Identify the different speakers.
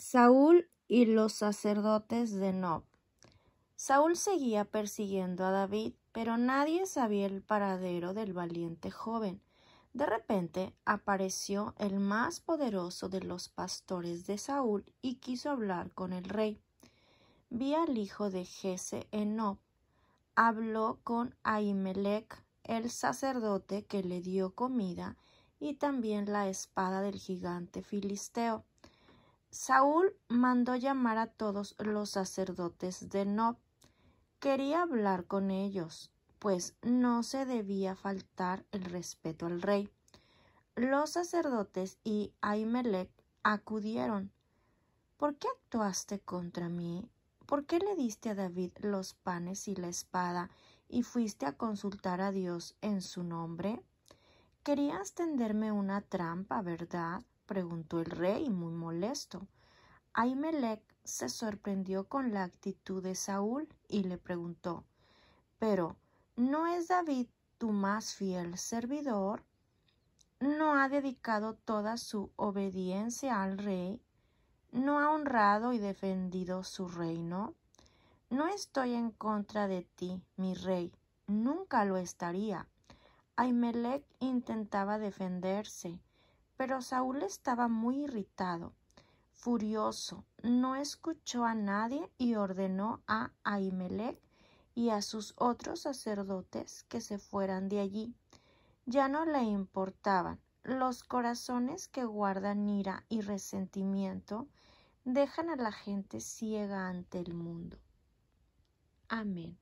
Speaker 1: Saúl y los sacerdotes de Nob. Saúl seguía persiguiendo a David, pero nadie sabía el paradero del valiente joven. De repente apareció el más poderoso de los pastores de Saúl y quiso hablar con el rey. Vi al hijo de Jesse en Nob. Habló con Ahimelech, el sacerdote que le dio comida y también la espada del gigante filisteo. Saúl mandó llamar a todos los sacerdotes de Nob. Quería hablar con ellos, pues no se debía faltar el respeto al rey. Los sacerdotes y Ahimelech acudieron. ¿Por qué actuaste contra mí? ¿Por qué le diste a David los panes y la espada y fuiste a consultar a Dios en su nombre? Querías tenderme una trampa, ¿verdad? preguntó el rey muy molesto. Ahimelech se sorprendió con la actitud de Saúl y le preguntó Pero, ¿no es David tu más fiel servidor? ¿No ha dedicado toda su obediencia al rey? ¿No ha honrado y defendido su reino? No estoy en contra de ti, mi rey, nunca lo estaría. Ahimelech intentaba defenderse, pero Saúl estaba muy irritado, furioso, no escuchó a nadie y ordenó a Ahimelech y a sus otros sacerdotes que se fueran de allí. Ya no le importaban. Los corazones que guardan ira y resentimiento dejan a la gente ciega ante el mundo. Amén.